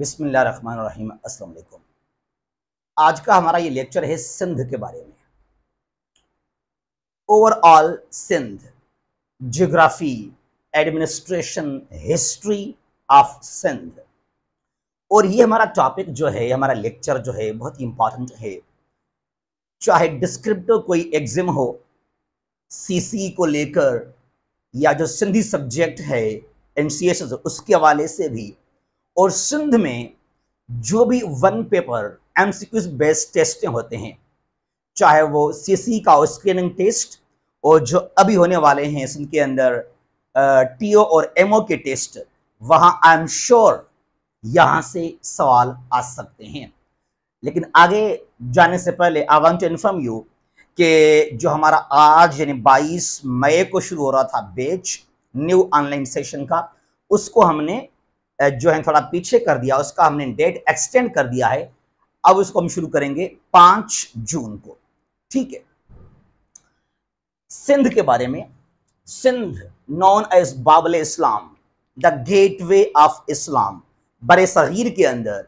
बिसमीम् अल्लाम आज का हमारा ये लेक्चर है सिंध के बारे में overall Sindh geography administration history of Sindh और ये हमारा टॉपिक जो है हमारा लेक्चर जो है बहुत ही इम्पॉर्टेंट है चाहे डिस्क्रिप्टिव कोई एग्जिम हो सीसी e को लेकर या जो सिंधी सब्जेक्ट है एन उसके हवाले से भी और सिंध में जो भी वन पेपर एमसीक्यूज बेस्ड टेस्टें होते हैं चाहे वो सीसी e का स्क्रीनिंग टेस्ट और जो अभी होने वाले हैं सिंध के अंदर टीओ और एमओ के टेस्ट वहाँ आई एम श्योर यहाँ से सवाल आ सकते हैं लेकिन आगे जाने से पहले I want to inform you कि जो हमारा आज यानी 22 मई को शुरू हो रहा था बेच न्यू ऑनलाइन सेशन का उसको हमने जो है थोड़ा पीछे कर दिया उसका हमने डेट एक्सटेंड कर दिया है अब उसको हम शुरू करेंगे पांच जून को ठीक है सिंध के बारे में सिंध नॉन एज बाबले इस्लाम द वे ऑफ इस्लाम बड़े सगीर के अंदर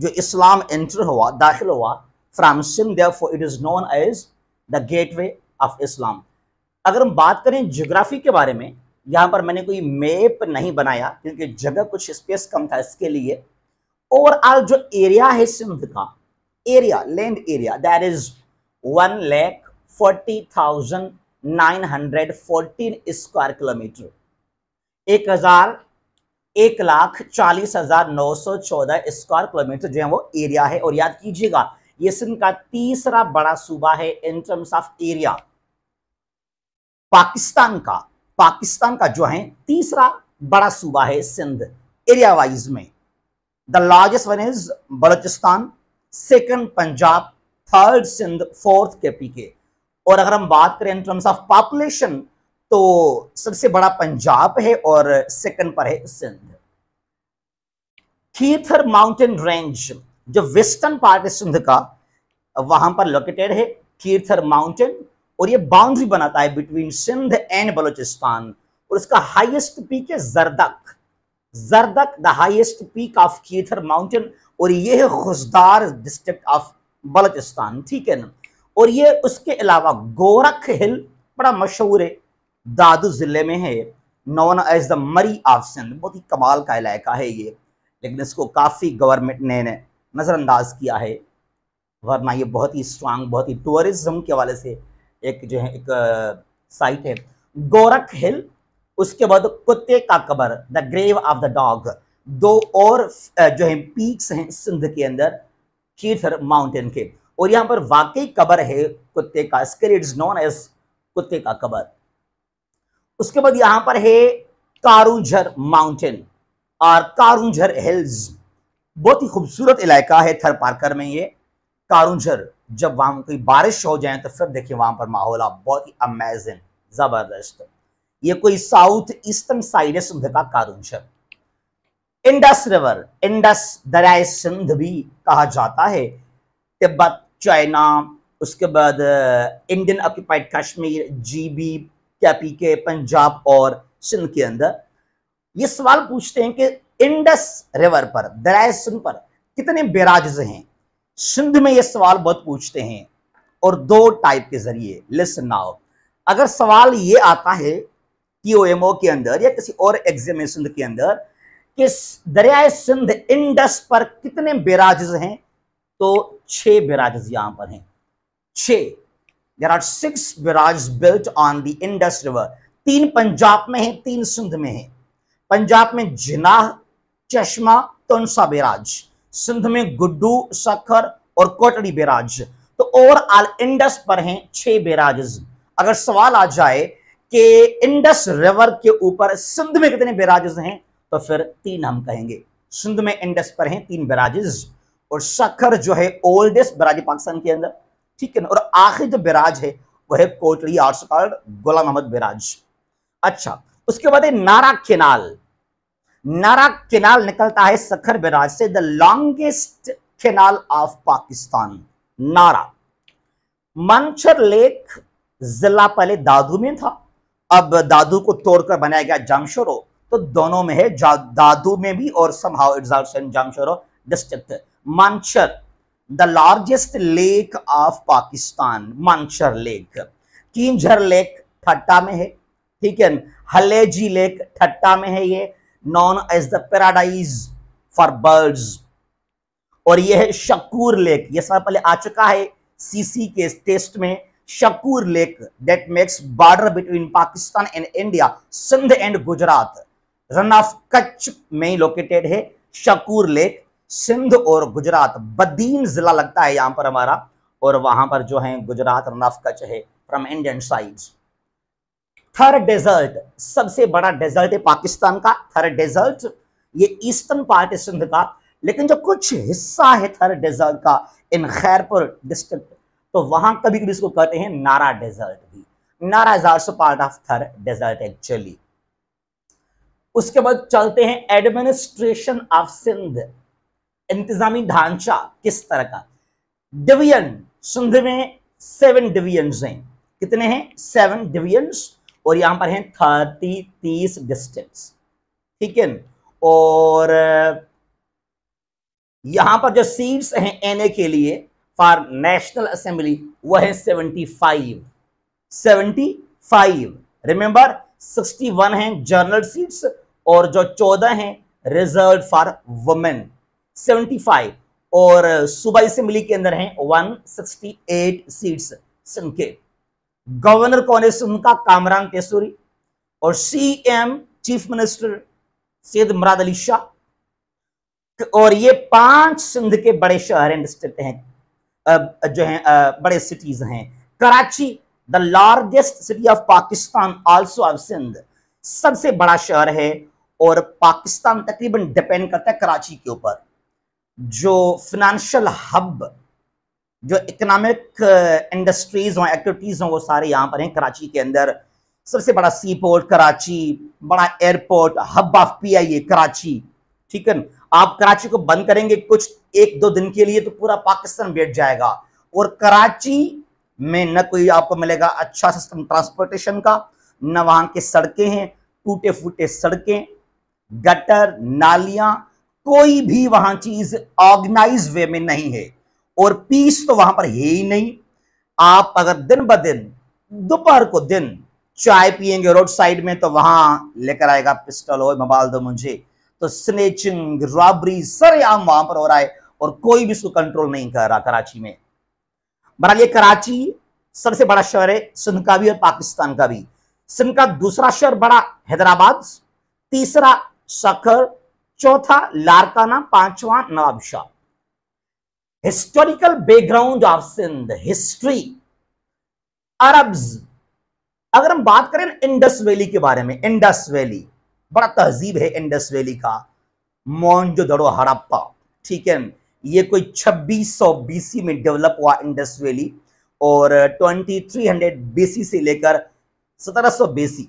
जो इस्लाम एंटर हुआ दाखिल हुआ from Sindh for it is known as the gateway of Islam अगर हम बात करें जोग्राफी के बारे में यहां पर मैंने कोई मैप नहीं बनाया क्योंकि जगह कुछ स्पेस कम था इसके लिए ओवरऑल जो एरिया है सिंध का area land area that is one lakh forty thousand nine hundred fourteen square kilometer एक हजार एक लाख चालीस हजार नौ सौ चौदह स्क्वायर किलोमीटर जो है वो एरिया है और याद कीजिएगा ये सिंध का तीसरा बड़ा सूबा है in terms of area Pakistan का पाकिस्तान का जो है तीसरा बड़ा सूबा है सिंध एरिया वाइज में the largest one is Balochistan second Punjab third Sindh fourth K P के और अगर हम बात करें इन टर्म्स ऑफ पॉपुलेशन तो सबसे बड़ा पंजाब है और सेकंड पर है सिंध थीथर माउंटेन रेंज जो वेस्टर्न पार्ट है सिंध का वहां पर लोकेटेड है थीर्थर माउंटेन और ये बाउंड्री बनाता है बिटवीन सिंध एंड बलोचिस्तान और इसका हाईएस्ट पीक है Zardak Zardak the highest peak of Kirthar mountain और ये है खुशदार डिस्ट्रिक्ट ऑफ बलोचिस्तान ठीक है ना और ये उसके अलावा गोरख हिल बड़ा मशहूर है दादू ज़िले में है known as the Murree of Sindh बहुत ही कमाल का इलाका है ये लेकिन इसको काफ़ी गवर्नमेंट ने नज़रअंदाज किया है वरना ये बहुत ही स्ट्रांग बहुत ही टूरिज्म के हवाले से एक जो है एक साइट है गोरख हिल उसके बाद कुत्ते का कबर the grave of the dog दो और जो है पीक्स हैं सिंध के अंदर चीथर माउंटेन के और यहां पर वाकई कबर है कुत्ते का इसके इट्स नॉन एज कुत्ते का कबर उसके बाद यहां पर है कारूझर माउंटेन और कारूझर हिल्स बहुत ही खूबसूरत इलाका है थर पार्कर में ये कारूझर जब वहाँ कोई बारिश हो जाए तो फिर देखिए वहाँ पर माहौल बहुत ही अमेजिंग ज़बरदस्त ये कोई साउथ ईस्टर्न साइड है सिंध का कारुंश इंडस रिवर इंडस दरिया सिंध भी कहा जाता है तिब्बत चाइना उसके बाद Indian occupied Kashmir GB KP के पंजाब और सिंध के अंदर ये सवाल पूछते हैं कि इंडस रिवर पर दरिया सिंध पर कितने बेराज हैं सिंध में ये सवाल बहुत पूछते हैं और दो टाइप के जरिए लिसन नाउ अगर सवाल ये आता है कि के अंदर या किसी और एग्जामिनेशन के अंदर कि दरियाए सिंध इंडस पर कितने बेराज हैं तो छह बेराज यहां पर हैं छः there are six barrage built on the Indus river तीन पंजाब में है तीन सिंध में है पंजाब में जिनाह चश्मा तोनसा बेराज सिंध में गुड्डू सखर और कोटड़ी बेराज तो ओवरऑल इंडस पर हैं छह बेराज अगर सवाल आ जाए कि इंडस रिवर के ऊपर सिंध में कितने बेराज हैं तो फिर तीन हम कहेंगे सिंध में इंडस पर हैं तीन बेराज और सखर जो है ओल्डेस्ट बराज पाकिस्तान के अंदर ठीक है ना और आखिर जो बेराज है वह है कोटड़ी आर्ट्स गुलाम अहमद बेराज अच्छा उसके बाद है नारा केनाल नारा केनाल निकलता है सखर बिराज से the longest canal of Pakistan Nara Manchar lake जिला पहले दादू में था अब दादू को तोड़कर बनाया गया जामशोरो तो दोनों में है दादू में भी और somehow it's also in Jamshoro district Manchar the largest lake of Pakistan Manchar lake Keenjhar lake Thatta में है ठीक है हलेजी लेक ठट्टा में है ये known as the paradise for birds और यह है शकूर लेक यह सब पहले आ चुका है सीसी के टेस्ट में Shakoor lake that makes border between Pakistan and India Sindh and Gujarat run of Kutch में लोकेटेड है शकूर लेक सिंध और गुजरात बदीन जिला लगता है यहां पर हमारा और वहां पर जो है गुजरात रन ऑफ कच्छ है from Indian sides Thar desert सबसे बड़ा डेजर्ट है पाकिस्तान का थर डेजर्ट ये ईस्टर्न पार्ट है सिंध का लेकिन जो कुछ हिस्सा है थर डेजर्ट का इन खैरपुर डिस्ट्रिक्ट तो वहां कभी कभी इसको कहते हैं नारा डेजर्ट भी Nara is also part of Thar desert actually उसके बाद चलते हैं एडमिनिस्ट्रेशन ऑफ सिंध इंतजामी ढांचा किस तरह का डिवीजन सिंध में सेवन डिवीजन हैं कितने हैं सेवन डिवीजन और यहां पर है थर्टी तीस डिस्टेंस ठीक है और यहां पर जो सीट्स हैं एनए के लिए फॉर नेशनल असेंबली वह है seventy five seventy five remember sixty one है जनरल सीट्स और जो चौदह हैं reserve for women seventy five और सुबह असेंबली के अंदर हैं वन सिक्सटी एट सीट्स संकेत गवर्नर कौन है उनका कामरान तेसूरी और CM chief minister Syed Murad Ali Shah और ये पांच सिंध के बड़े शहर एंड स्टेट हैं जो हैं बड़े सिटीज हैं Karachi the largest city of Pakistan also of Sindh सबसे बड़ा शहर है और पाकिस्तान तकरीबन डिपेंड करता है कराची के ऊपर जो फिनेंशियल हब जो इकोनॉमिक इंडस्ट्रीज uh, हों एक्टिविटीज़ हों वो सारे यहाँ पर हैं कराची के अंदर सबसे बड़ा सी पोर्ट कराची बड़ा airport hub of P I A Karachi ठीक है आप कराची को बंद करेंगे कुछ एक दो दिन के लिए तो पूरा पाकिस्तान बैठ जाएगा और कराची में न कोई आपको मिलेगा अच्छा सिस्टम ट्रांसपोर्टेशन का न वहां के सड़कें हैं टूटे फूटे सड़कें गटर नालियां कोई भी वहां चीज़ ऑर्गेनाइज वे में नहीं है और पीस तो वहां पर है ही नहीं आप अगर दिन ब दिन दोपहर को दिन चाय पियेंगे रोड साइड में तो वहां लेकर आएगा पिस्टल और मोबाइल दो मुझे तो स्नेचिंग रॉबरी सरेआम वहां पर हो रहा है और कोई भी इसको कंट्रोल नहीं कर रहा कराची में बहरहाल ये कराची सबसे बड़ा शहर है सिंध का भी और पाकिस्तान का भी सिंध का दूसरा शहर बड़ा हैदराबाद तीसरा सखर चौथा लारकाना पांचवा Nawabshah historical background of Sindh history Arabs अगर हम बात करें इंडस वैली के बारे में इंडस वैली बड़ा तहजीब है इंडस वैली का मोहनजोदड़ो हड़प्पा ठीक है ये कोई 2600 बीसी में डेवलप हुआ इंडस वैली और 2300 बीसी से लेकर 1700 BC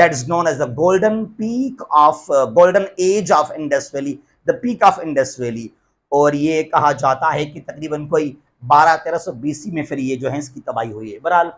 that is known as the golden peak of golden age of Indus valley the peak of Indus valley और ये कहा जाता है कि तकरीबन कोई बारह तेरह सौ बीसी में फिर ये जो है इसकी तबाही हुई है बहरहाल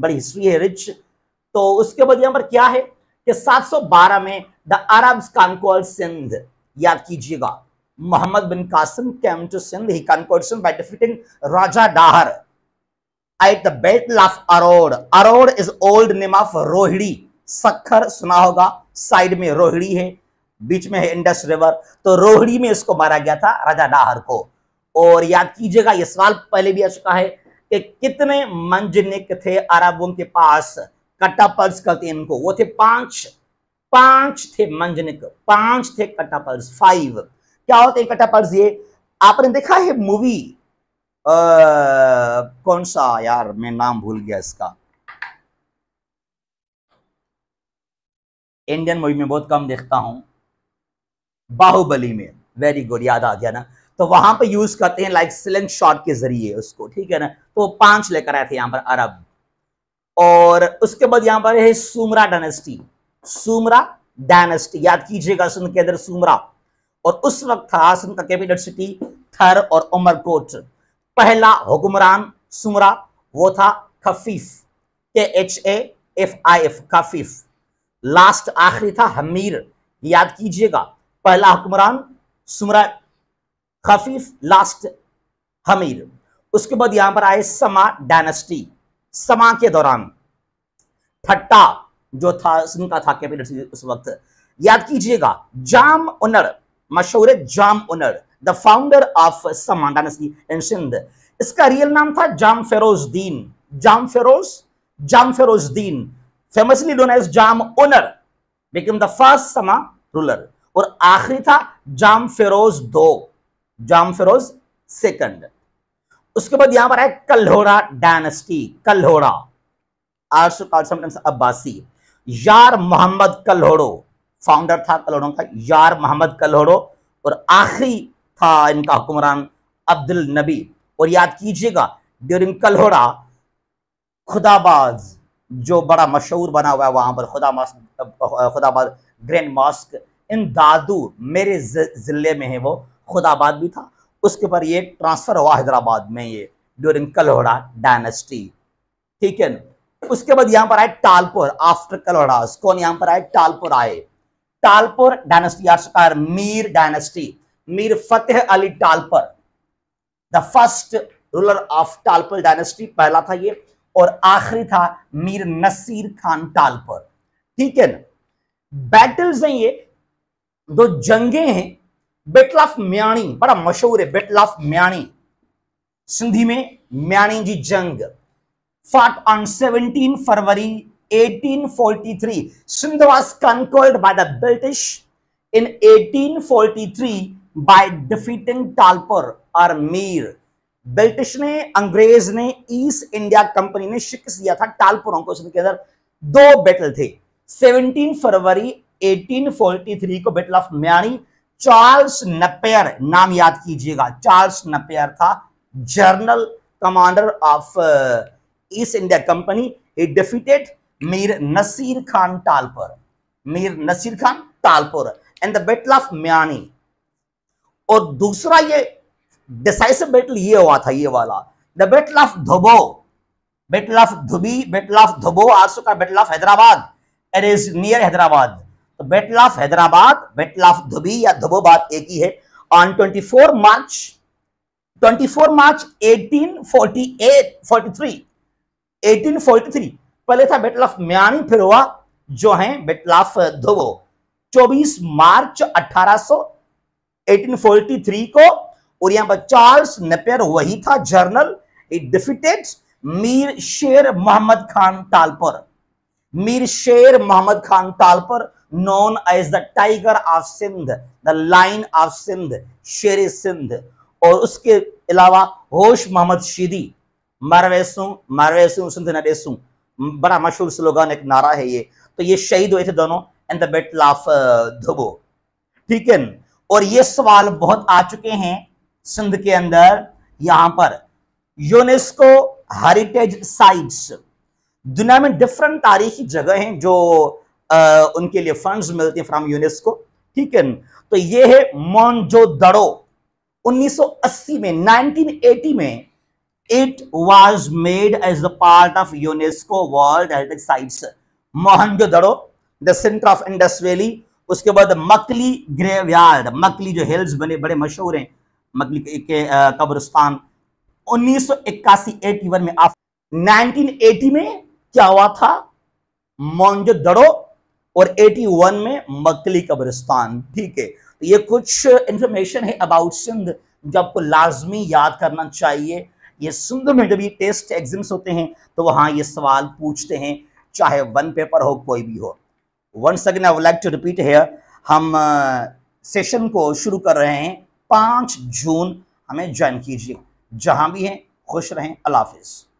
बड़ी हिस्ट्री है रिच तो उसके बाद यहाँ पर क्या है कि 712 में द अरब्स कॉन्कॉल सिंध याद कीजिएगा Mohammad bin Qasim came to Sindh he Sindh by defeating Raja Dahir at the battle of Aror Aror is old name of Rohri Sukkur सुना होगा साइड में रोहिड़ी है बीच में है इंडस रिवर तो रोहड़ी में इसको मारा गया था राजा नाहर को और याद कीजिएगा यह सवाल पहले भी आ चुका है कि कितने मंजनिक थे अरबों के पास कट्टापल्स कहते इनको वो थे पांच पांच थे मंजनिक पांच थे कट्टापल्स फाइव क्या होते हैं कटापर्स ये आपने देखा है मूवी कौन सा यार मैं नाम भूल गया इसका इंडियन मूवी में बहुत कम देखता हूं बाहुबली में वेरी गुड याद आ गया ना तो वहां पर यूज करते हैं लाइक सिलेंट शॉट के जरिए उसको ठीक है ना तो पांच लेकर आए थे यहां पर अरब और उसके बाद यहां पर है सुमरा डायनेस्टी सुमरा डायनेस्टी याद कीजिएगा सिंध के अंदर सुमरा और उस वक्त था सिंध का कैपिटल सिटी थर और उमरकोट पहला हुक्मरान सुमरा वो था Khafif K H A F I F Khafif last आखिरी था हमीर याद कीजिएगा पहला हुक्मरान सुमरा खफीफ लास्ट हमीर उसके बाद यहां पर आए समा डायनेस्टी समा के दौरान ठट्टा जो था उनका था कैबिनेट उस वक्त याद कीजिएगा जाम उनर मशहूर Jam Unar the founder of Samma dynasty in Sindh इसका रियल नाम था जाम दीन जाम Feroz Jam Din famously known as Jam Unar become the first Samma ruler और आखिरी था जाम फिरोज दो जाम फिरोज सेकंड उसके बाद यहां पर है कल्होरा डायनेस्टी कल्होरा अब्बासी यार मोहम्मद कल्होड़ो फाउंडर था कल्होड़ो का यार मोहम्मद कल्होड़ो और आखिरी था इनका हुक्मरान अब्दुल नबी और याद कीजिएगा ड्यूरिंग कल्होड़ा खुदाबाज जो बड़ा मशहूर बना हुआ है वहां पर खुदा खुदाबाद ग्रैंड मॉस्क इन दादू मेरे ज़िले में है वो खुदाबाद भी था उसके पर ये ट्रांसफ़र हुआ हैदराबाद में ये ड्यूरिंग कलोड़ा डायनेस्टी ठीक है उसके बाद यहां पर आए टालपुर आफ्टर कलोड़ा कौन यहां पर आए टालपुर आए Talpur dynasty Mir dynasty Mir Fateh Ali Talpur the first ruler of Talpur dynasty पहला था ये और आखिरी था मीर नसीर खान टालपर ठीक है ना बैटल्स हैं ये दो जंगे हैं बेटल ऑफ म्याणी बड़ा मशहूर है बेटल ऑफ म्याणी सिंधी में म्याणी जी जंग fought on 17 February 1843. Sindh was conquered by the British in 1843 by defeating Talpur or Mir. British ने अंग्रेज ने ईस्ट इंडिया कंपनी ने शिक्ष दिया था टालपुरों को अंदर दो बैटल थे 17 फरवरी 1843 को battle of Miani Charles Napier नाम याद कीजिएगा चार्ल्स नपेयर था general commander of East India company he defeated Mir Nasir Khan Talpur Mir Nasir Khan Talpur and the battle of Miani और दूसरा ये डिसाइसिव बेटल ये हुआ था ये वाला the battle of Dubbo battle of Dubbo battle of Dubbo आसो का battle of Hyderabad it is near Hyderabad तो battle of Hyderabad battle of Dubbo या धुबोबाद एक ही है ऑन 24 मार्च 24 मार्च 1848 43 1843 पहले था बैटल ऑफ म्यानी फिर हुआ जो है बैटल ऑफ धोबो 24 मार्च 1800 1843 को और यहां पर चार्ल्स नेपियर वही था जर्नल डिफिटेड मीर शेर मोहम्मद खान तालपर मीर शेर Mohammad Khan तालपर known as the tiger of Sindh, the lion of Sindh, शेर सिंध और उसके अलावा होश मोहम्मद शीदी मरवेसू मरवेसू सिंध नरेसू बड़ा मशहूर स्लोगन एक नारा है ये तो ये शहीद हुए थे दोनों in the battle of Dubbo ठीक है और ये सवाल बहुत आ चुके हैं सिंध के अंदर यहां पर यूनेस्को हेरिटेज साइट्स दुनिया में डिफरेंट तारीखी जगह हैं जो आ, उनके लिए फंड्स मिलते हैं फ्रॉम यूनेस्को ठीक है तो ये है मोनजो दड़ो 1980 में 1980 में it was made as the part of UNESCO world heritage sites Mohenjo Daro the centre of Indus valley उसके बाद मकली ग्रेवयार्ड मकली जो हिल्स बने बड़े मशहूर हैं मकली के कब्रस्तान 1981 81 में 1980 में क्या हुआ था मोनजो दड़ो और 81 में मकली कब्रिस्तान ठीक है तो ये कुछ इंफॉर्मेशन है अबाउट सिंध जो आपको लाजमी याद करना चाहिए ये सिंध में जब ये टेस्ट एग्जाम्स होते हैं तो वहां ये सवाल पूछते हैं चाहे वन पेपर हो कोई भी हो one second I like to repeat here हम सेशन को शुरू कर रहे हैं पाँच जून हमें ज्वाइन कीजिए जहाँ भी हैं खुश रहें अल्लाह हाफिज़